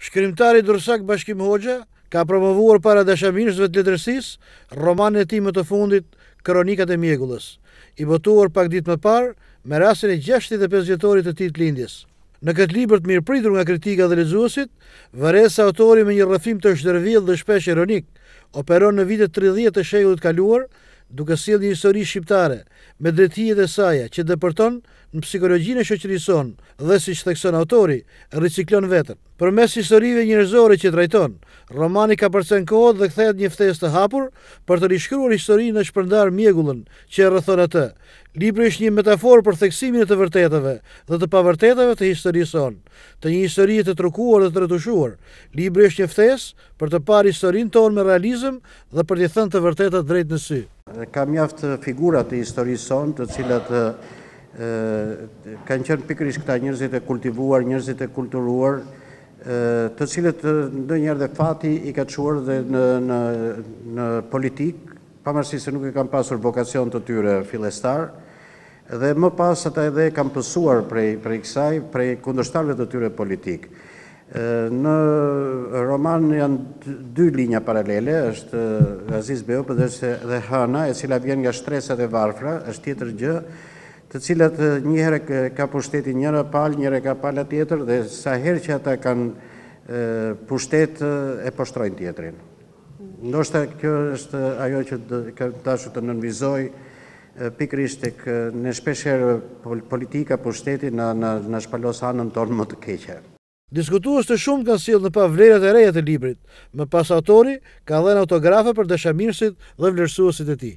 Shkrimtari Dursak Bashkim Hoxha ka promovuar para dashamirësve të letërsis romanin e tij më të fundit Kronikat e Mjegullës, i botuar pak ditë më parë me rastin e 65 vjetorit të tij të lindjes. Në këtë libër të mirëpritur nga kritika dhe lexuesit, vëresa autori me një rrëfim të shtërvjell dhe shpesh ironik, operon në vitet 30 të shekullit të kaluar, duke sill një histori shqiptare me drejtijet e saja që depërton në psikologjinë e shoqërison dhe siç thekson autori, riciklon veten. Përmes historive njerëzore që trajton, romani ka përcen kohë dhe kthehet një ftesë të hapur për të rishkruar historinë në shpërndar mjegullën që rrethon atë. Libri është një metaforë për theksimin e të vërtetave dhe të pavërtetave të historisë sonë, të një historie të trukuar dhe të retushuar. Libri është një ftesë për të parë historinë tonë me realizëm dhe për të thënë të vërtetat drejt në sy. Ka mjaftë figurat e historisë sonë të cilat kanë qënë pikrish këta njërzit e kultivuar, njërzit e kulturuar, të cilat në njërë dhe fati i ka quar dhe në politikë, pa mërësi se nuk e kam pasur vokacion të tyre filestar, dhe më pas ata edhe kam pësuar prej kësaj, prej kundërstarve të tyre politikë. Në roman janë dy linja paralele, është Aziz Beop dhe Hana, e cila vjen nga shtresat e varfra, është tjetër gjë, të cilat njëherë ka pushtetin njëra palë, njëherë ka palë tjetër, dhe sa herë që ata kanë pushtet e poshtrojnë tjetërin. Ndoshta kjo është ajo që tashu të nënvizoj, pikrisht e në shpesherë politika pushteti në shpalos anën tonë më të keqe. Diskutues të shumë kanë sjellë në pavlerat e reja të librit, më pas autori ka dhënë autografe për dashamirësit dhe vlerësuesit e tij.